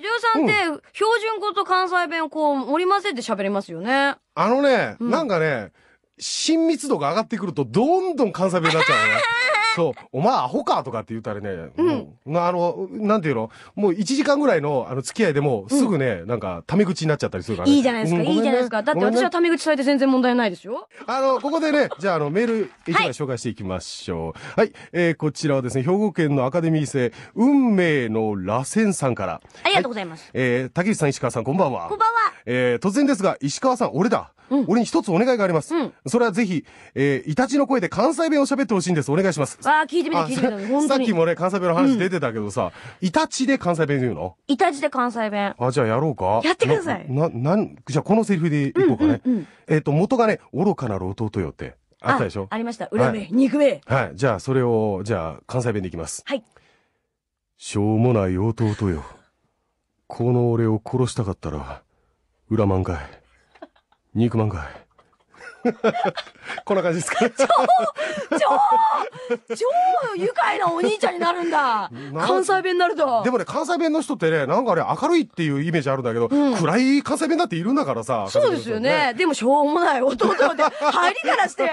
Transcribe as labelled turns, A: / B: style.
A: ひでさんって、標準語と関西弁をこう、盛り混ぜて喋りますよね。あのね、うん、なんかね、親密度が上がってくると、どんどん関西弁になっちゃうね。そう、お前アホかとかって言ったらね、うん、あの、なんていうの、もう1時間ぐらいのあの付き合いでも、すぐね、うん、なんか、タメ口になっちゃったりするから、ね、いいじゃないですか、うんね、いいじゃないですか。だって私はタメ口されて全然問題ないですよ。あの、ここでね、じゃあ、あの、メール、一枚紹介していきましょう。はい、はい、えー、こちらはですね、兵庫県のアカデミー生、運命の螺旋さんから。ありがとうございます。はい、えー、竹内さん、石川さん、こんばんは。こんばんは。えー、突然ですが、石川さん、俺だ。俺に一つお願いがあります。それはぜひ、えー、イタチの声で関西弁を喋ってほしいんです。お願いします。ああ、聞いてみて、聞いてみて。さっきもね、関西弁の話出てたけどさ、イタチで関西弁言うのイタチで関西弁。あ、じゃあやろうか。やってください。な、なん、じゃあこのセリフでいこうかね。えっと、元がね、愚かなる弟よって。あったでしょありました。裏目、肉め。はい。じゃあ、それを、じゃあ、関西弁でいきます。はい。しょうもない弟よ。この俺を殺したかったら、恨まんかい。肉まんかい。こんな感じですか、超超超愉快なお兄ちゃんになるんだ関西弁になるとでもね関西弁の人ってねなんかあれ明るいっていうイメージあるんだけど、暗い関西弁だっているんだからさそうですよね、ね、でもしょうもない弟って入りからして